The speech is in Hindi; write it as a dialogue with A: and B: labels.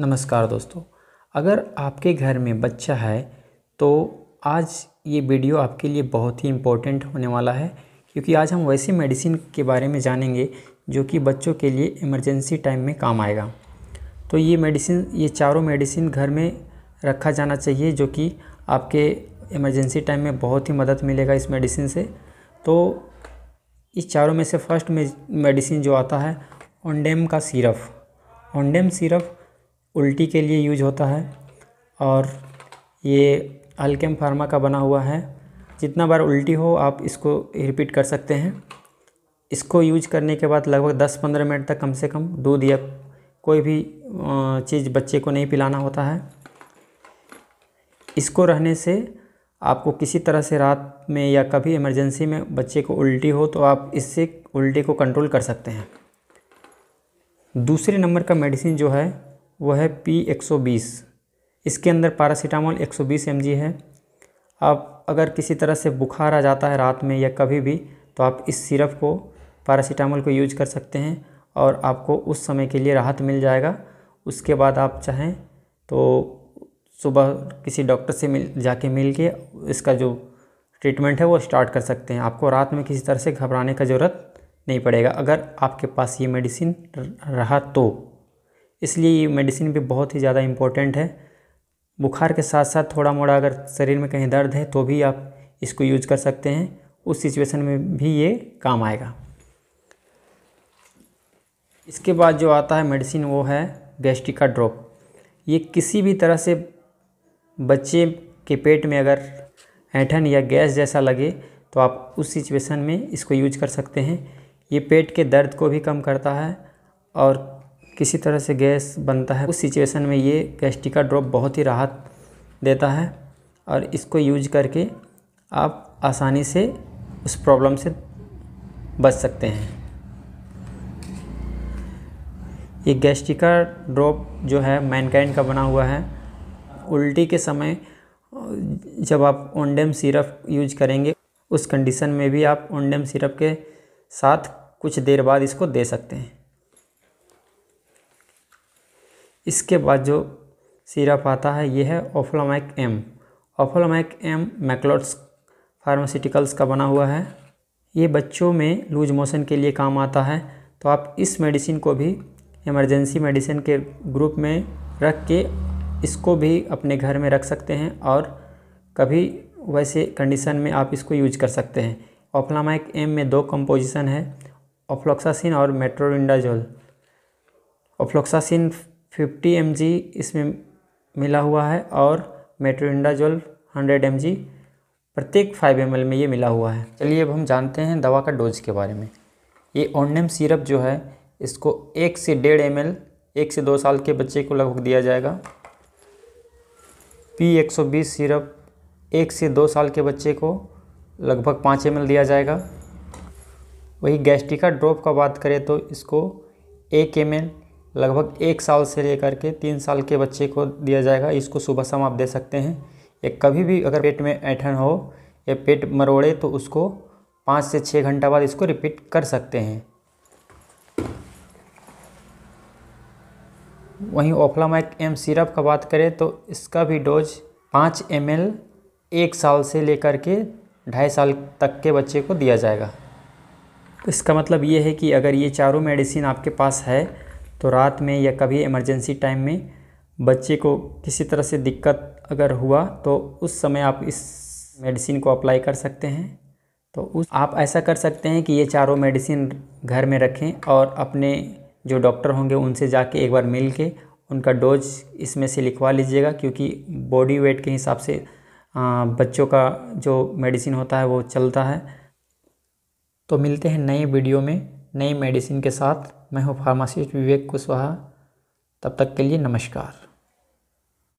A: नमस्कार दोस्तों अगर आपके घर में बच्चा है तो आज ये वीडियो आपके लिए बहुत ही इम्पोर्टेंट होने वाला है क्योंकि आज हम वैसी मेडिसिन के बारे में जानेंगे जो कि बच्चों के लिए इमरजेंसी टाइम में काम आएगा तो ये मेडिसिन ये चारों मेडिसिन घर में रखा जाना चाहिए जो कि आपके इमरजेंसी टाइम में बहुत ही मदद मिलेगा इस मेडिसिन से तो इस चारों में से फर्स्ट मेडिसिन जो आता है ओंडेम का सिरप ओंडेम सिरप उल्टी के लिए यूज होता है और ये अल्केम फार्मा का बना हुआ है जितना बार उल्टी हो आप इसको रिपीट कर सकते हैं इसको यूज करने के बाद लगभग 10-15 मिनट तक कम से कम दूध या कोई भी चीज़ बच्चे को नहीं पिलाना होता है इसको रहने से आपको किसी तरह से रात में या कभी इमरजेंसी में बच्चे को उल्टी हो तो आप इससे उल्टी को कंट्रोल कर सकते हैं दूसरे नंबर का मेडिसिन जो है वह है पी 120 इसके अंदर पैरासीटामोल 120 एमजी है आप अगर किसी तरह से बुखार आ जाता है रात में या कभी भी तो आप इस सिरप को पैरासीटामोल को यूज कर सकते हैं और आपको उस समय के लिए राहत मिल जाएगा उसके बाद आप चाहें तो सुबह किसी डॉक्टर से मिल जाके मिल के इसका जो ट्रीटमेंट है वो स्टार्ट कर सकते हैं आपको रात में किसी तरह से घबराने का ज़रूरत नहीं पड़ेगा अगर आपके पास ये मेडिसिन रहा तो इसलिए ये मेडिसिन भी बहुत ही ज़्यादा इम्पोर्टेंट है बुखार के साथ साथ थोड़ा मोड़ा अगर शरीर में कहीं दर्द है तो भी आप इसको यूज कर सकते हैं उस सिचुएशन में भी ये काम आएगा इसके बाद जो आता है मेडिसिन वो है गैस्ट्रिका ड्रॉप ये किसी भी तरह से बच्चे के पेट में अगर ऐठन या गैस जैसा लगे तो आप उस सिचुएशन में इसको यूज कर सकते हैं ये पेट के दर्द को भी कम करता है और किसी तरह से गैस बनता है उस सिचुएशन में ये गैस्ट्रिक ड्रॉप बहुत ही राहत देता है और इसको यूज करके आप आसानी से उस प्रॉब्लम से बच सकते हैं ये गैस्ट्रिका ड्रॉप जो है मैनकाइंड का बना हुआ है उल्टी के समय जब आप ओंडेम सिरप यूज करेंगे उस कंडीशन में भी आप ओंडेम सिरप के साथ कुछ देर बाद इसको दे सकते हैं इसके बाद जो सिरप आता है ये है Oflamac M Oflamac M Macleods pharmaceuticals का बना हुआ है ये बच्चों में लूज मोशन के लिए काम आता है तो आप इस मेडिसिन को भी इमरजेंसी मेडिसिन के ग्रुप में रख के इसको भी अपने घर में रख सकते हैं और कभी वैसे कंडीशन में आप इसको यूज कर सकते हैं ओफ्लामाइक एम में दो कंपोजिशन है ओफ्लोक्सासिन और मेट्रोविंडाजोल ओफ्लोक्सासिन फिफ्टी एम इसमें मिला हुआ है और जोल हंड्रेड एम प्रत्येक फाइव एम में ये मिला हुआ है चलिए अब हम जानते हैं दवा का डोज के बारे में ये ओनडेम सिरप जो है इसको एक से डेढ़ एम एक से दो साल के बच्चे को लगभग दिया जाएगा पी बीस सिरप एक से दो साल के बच्चे को लगभग पाँच एम दिया जाएगा वही गैस्ट्रिका ड्रॉप का बात करें तो इसको एक एम लगभग एक साल से लेकर के तीन साल के बच्चे को दिया जाएगा इसको सुबह शाम आप दे सकते हैं या कभी भी अगर पेट में ऐठन हो या पेट मरोड़े तो उसको पाँच से छः घंटा बाद इसको रिपीट कर सकते हैं वहीं ओफ्लामाइक एम सिरप का बात करें तो इसका भी डोज पाँच एम एल एक साल से लेकर के ढाई साल तक के बच्चे को दिया जाएगा इसका मतलब ये है कि अगर ये चारों मेडिसिन आपके पास है तो रात में या कभी इमरजेंसी टाइम में बच्चे को किसी तरह से दिक्कत अगर हुआ तो उस समय आप इस मेडिसिन को अप्लाई कर सकते हैं तो उस आप ऐसा कर सकते हैं कि ये चारों मेडिसिन घर में रखें और अपने जो डॉक्टर होंगे उनसे जाके एक बार मिल के उनका डोज इसमें से लिखवा लीजिएगा क्योंकि बॉडी वेट के हिसाब से बच्चों का जो मेडिसिन होता है वो चलता है तो मिलते हैं नए वीडियो में नई मेडिसिन के साथ मैं हूँ फार्मासिस्ट विवेक कुशवाहा तब तक के लिए नमस्कार